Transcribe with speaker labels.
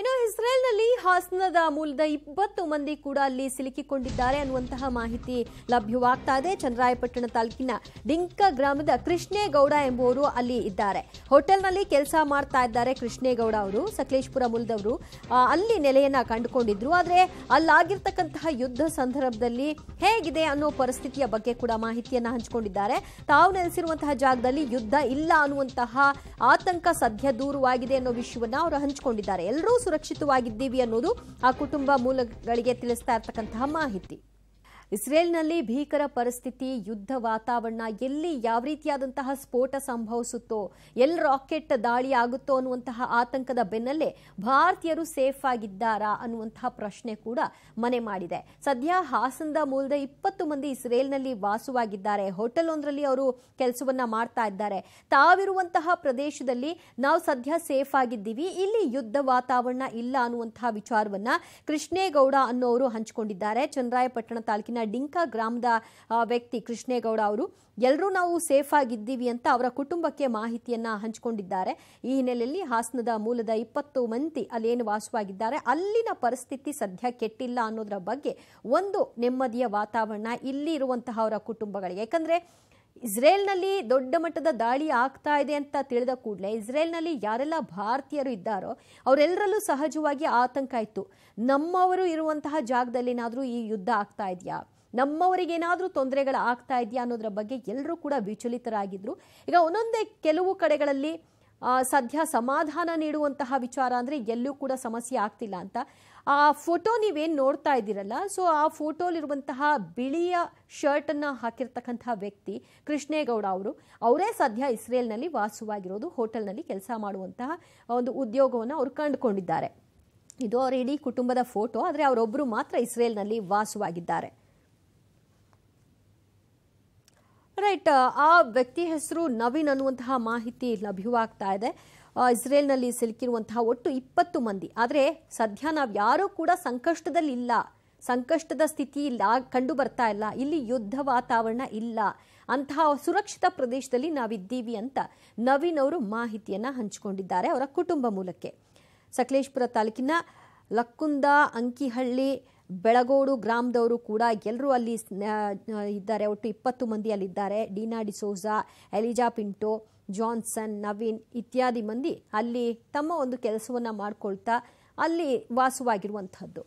Speaker 1: ಇನ್ನು ಇಸ್ರೇಲ್ನಲ್ಲಿ ಹಾಸನದ ಮೂಲದ ಇಪ್ಪತ್ತು ಮಂದಿ ಕೂಡ ಅಲ್ಲಿ ಸಿಲುಕಿಕೊಂಡಿದ್ದಾರೆ ಅನ್ನುವಂತಹ ಮಾಹಿತಿ ಲಭ್ಯವಾಗ್ತಾ ಇದೆ ಚಂದ್ರಾಯಪಟ್ಟಣ ತಾಲೂಕಿನ ಡಿಂಕ ಗ್ರಾಮದ ಕೃಷ್ಣೇಗೌಡ ಎಂಬುವರು ಅಲ್ಲಿ ಇದ್ದಾರೆ ಹೋಟೆಲ್ನಲ್ಲಿ ಕೆಲಸ ಮಾಡ್ತಾ ಇದ್ದಾರೆ ಕೃಷ್ಣೇಗೌಡ ಅವರು ಸಕಲೇಶ್ಪುರ ಮೂಲದವರು ಅಲ್ಲಿ ನೆಲೆಯನ್ನ ಕಂಡುಕೊಂಡಿದ್ರು ಆದರೆ ಅಲ್ಲಾಗಿರ್ತಕ್ಕಂತಹ ಯುದ್ಧ ಸಂದರ್ಭದಲ್ಲಿ ಹೇಗಿದೆ ಅನ್ನೋ ಪರಿಸ್ಥಿತಿಯ ಬಗ್ಗೆ ಕೂಡ ಮಾಹಿತಿಯನ್ನು ಹಂಚಿಕೊಂಡಿದ್ದಾರೆ ತಾವು ನೆಲೆಸಿರುವಂತಹ ಜಾಗದಲ್ಲಿ ಯುದ್ಧ ಇಲ್ಲ ಅನ್ನುವಂತಹ ಆತಂಕ ಸದ್ಯ ದೂರವಾಗಿದೆ ಅನ್ನೋ ವಿಷಯವನ್ನು ಅವರು ಹಂಚಿಕೊಂಡಿದ್ದಾರೆ ಎಲ್ಲರೂ ಸುರಕ್ಷಿತವಾಗಿದ್ದೀವಿ ಅನ್ನೋದು ಆ ಕುಟುಂಬ ಮೂಲಗಳಿಗೆ ತಿಳಿಸ್ತಾ ಇರ್ತಕ್ಕಂತಹ ಮಾಹಿತಿ ಇಸ್ರೇಲ್ನಲ್ಲಿ ಭೀಕರ ಪರಿಸ್ಥಿತಿ ಯುದ್ಧ ವಾತಾವರಣ ಎಲ್ಲಿ ಯಾವ ರೀತಿಯಾದಂತಹ ಸ್ಫೋಟ ಸಂಭವಿಸುತ್ತೋ ಎಲ್ಲಿ ರಾಕೆಟ್ ದಾಳಿ ಆಗುತ್ತೋ ಅನ್ನುವಂತಹ ಆತಂಕದ ಬೆನ್ನಲ್ಲೇ ಭಾರತೀಯರು ಸೇಫ್ ಆಗಿದ್ದಾರಾ ಅನ್ನುವಂತಹ ಪ್ರಶ್ನೆ ಕೂಡ ಮನೆ ಮಾಡಿದೆ ಸದ್ಯ ಹಾಸನದ ಮೂಲದ ಇಪ್ಪತ್ತು ಮಂದಿ ಇಸ್ರೇಲ್ನಲ್ಲಿ ವಾಸವಾಗಿದ್ದಾರೆ ಹೋಟೆಲ್ ಒಂದರಲ್ಲಿ ಅವರು ಕೆಲಸವನ್ನ ಮಾಡ್ತಾ ಇದ್ದಾರೆ ತಾವಿರುವಂತಹ ಪ್ರದೇಶದಲ್ಲಿ ನಾವು ಸದ್ಯ ಸೇಫ್ ಆಗಿದ್ದೀವಿ ಇಲ್ಲಿ ಯುದ್ಧ ವಾತಾವರಣ ಇಲ್ಲ ಅನ್ನುವಂತಹ ವಿಚಾರವನ್ನ ಕೃಷ್ಣೇಗೌಡ ಅನ್ನೋರು ಹಂಚಿಕೊಂಡಿದ್ದಾರೆ ಚಂದ್ರಾಯಪಟ್ಟಣ ತಾಲೂಕಿನ ಡಿಂಕಾ ಗ್ರಾಮದ ವ್ಯಕ್ತಿ ಕೃಷ್ಣೇಗೌಡ ಅವರು ಎಲ್ಲರೂ ನಾವು ಸೇಫ್ ಆಗಿದ್ದೀವಿ ಅಂತ ಅವರ ಕುಟುಂಬಕ್ಕೆ ಮಾಹಿತಿಯನ್ನು ಹಂಚಿಕೊಂಡಿದ್ದಾರೆ ಈ ಹಿನ್ನೆಲೆಯಲ್ಲಿ ಹಾಸನದ ಮೂಲದ ಇಪ್ಪತ್ತು ಮಂದಿ ಅಲ್ಲೇನು ವಾಸವಾಗಿದ್ದಾರೆ ಅಲ್ಲಿನ ಪರಿಸ್ಥಿತಿ ಸದ್ಯ ಕೆಟ್ಟಿಲ್ಲ ಅನ್ನೋದರ ಬಗ್ಗೆ ಒಂದು ನೆಮ್ಮದಿಯ ವಾತಾವರಣ ಇಲ್ಲಿ ಇರುವಂತಹ ಅವರ ಕುಟುಂಬಗಳಿಗೆ ಯಾಕಂದ್ರೆ ಇಸ್ರೇಲ್ನಲ್ಲಿ ದೊಡ್ಡ ಮಟ್ಟದ ದಾಳಿ ಆಗ್ತಾ ಇದೆ ಅಂತ ತಿಳಿದ ಕೂಡಲೇ ಇಸ್ರೇಲ್ನಲ್ಲಿ ಯಾರೆಲ್ಲ ಭಾರತೀಯರು ಇದ್ದಾರೋ ಅವರೆಲ್ಲರಲ್ಲೂ ಸಹಜವಾಗಿ ಆತಂಕ ಇತ್ತು ನಮ್ಮವರು ಇರುವಂತಹ ಜಾಗದಲ್ಲಿ ಏನಾದರೂ ಈ ಯುದ್ಧ ಆಗ್ತಾ ಇದೆಯಾ ನಮ್ಮವರಿಗೇನಾದರೂ ತೊಂದರೆಗಳು ಆಗ್ತಾ ಇದೆಯಾ ಅನ್ನೋದ್ರ ಬಗ್ಗೆ ಎಲ್ಲರೂ ಕೂಡ ವಿಚಲಿತರಾಗಿದ್ದರು ಈಗ ಒಂದೊಂದೇ ಕೆಲವು ಕಡೆಗಳಲ್ಲಿ ಸದ್ಯ ಸಮಾಧಾನ ನೀಡುವಂತಹ ವಿಚಾರ ಅಂದರೆ ಎಲ್ಲೂ ಕೂಡ ಸಮಸ್ಯೆ ಆಗ್ತಿಲ್ಲ ಅಂತ ಆ ಫೋಟೋ ನೀವೇನು ನೋಡ್ತಾ ಇದ್ದೀರಲ್ಲ ಸೊ ಆ ಫೋಟೋಲಿರುವಂತಹ ಬಿಳಿಯ ಶರ್ಟನ್ನು ಹಾಕಿರ್ತಕ್ಕಂತಹ ವ್ಯಕ್ತಿ ಕೃಷ್ಣೇಗೌಡ ಅವರು ಅವರೇ ಸದ್ಯ ಇಸ್ರೇಲ್ನಲ್ಲಿ ವಾಸವಾಗಿರೋದು ಹೋಟೆಲ್ನಲ್ಲಿ ಕೆಲಸ ಮಾಡುವಂತಹ ಒಂದು ಉದ್ಯೋಗವನ್ನು ಅವರು ಕಂಡುಕೊಂಡಿದ್ದಾರೆ ಇದು ಅವರ ಇಡೀ ಕುಟುಂಬದ ಫೋಟೋ ಆದರೆ ಅವರೊಬ್ಬರು ಮಾತ್ರ ಇಸ್ರೇಲ್ನಲ್ಲಿ ವಾಸವಾಗಿದ್ದಾರೆ ರೈಟ್ ಆ ವ್ಯಕ್ತಿ ಹೆಸರು ನವೀನ್ ಅನ್ನುವಂತಹ ಮಾಹಿತಿ ಲಭ್ಯವಾಗ್ತಾ ಇದೆ ಇಸ್ರೇಲ್ನಲ್ಲಿ ಸಿಲುಕಿರುವಂತಹ ಒಟ್ಟು ಇಪ್ಪತ್ತು ಮಂದಿ ಆದರೆ ಸದ್ಯ ನಾವು ಯಾರೂ ಕೂಡ ಸಂಕಷ್ಟದಲ್ಲಿ ಇಲ್ಲ ಸಂಕಷ್ಟದ ಸ್ಥಿತಿ ಇಲ್ಲ ಕಂಡು ಬರ್ತಾ ಇಲ್ಲ ಇಲ್ಲಿ ಯುದ್ಧ ವಾತಾವರಣ ಇಲ್ಲ ಅಂತಹ ಸುರಕ್ಷಿತ ಪ್ರದೇಶದಲ್ಲಿ ನಾವಿದ್ದೀವಿ ಅಂತ ನವೀನ್ ಅವರು ಮಾಹಿತಿಯನ್ನು ಹಂಚಿಕೊಂಡಿದ್ದಾರೆ ಅವರ ಕುಟುಂಬ ಮೂಲಕ್ಕೆ ಸಕಲೇಶ್ಪುರ ತಾಲೂಕಿನ ಲಕ್ಕುಂದ ಅಂಕಿಹಳ್ಳಿ ಬೆಳಗೋಡು ಗ್ರಾಮದವರು ಕೂಡ ಎಲ್ಲರೂ ಅಲ್ಲಿ ಇದ್ದಾರೆ ಒಟ್ಟು ಇಪ್ಪತ್ತು ಮಂದಿ ಅಲ್ಲಿದ್ದಾರೆ Deena D'Souza Eliza Pinto Johnson Naveen ಇತ್ಯಾದಿ ಮಂದಿ ಅಲ್ಲಿ ತಮ್ಮ ಒಂದು ಕೆಲಸವನ್ನು ಮಾಡಿಕೊಳ್ತಾ ಅಲ್ಲಿ ವಾಸವಾಗಿರುವಂಥದ್ದು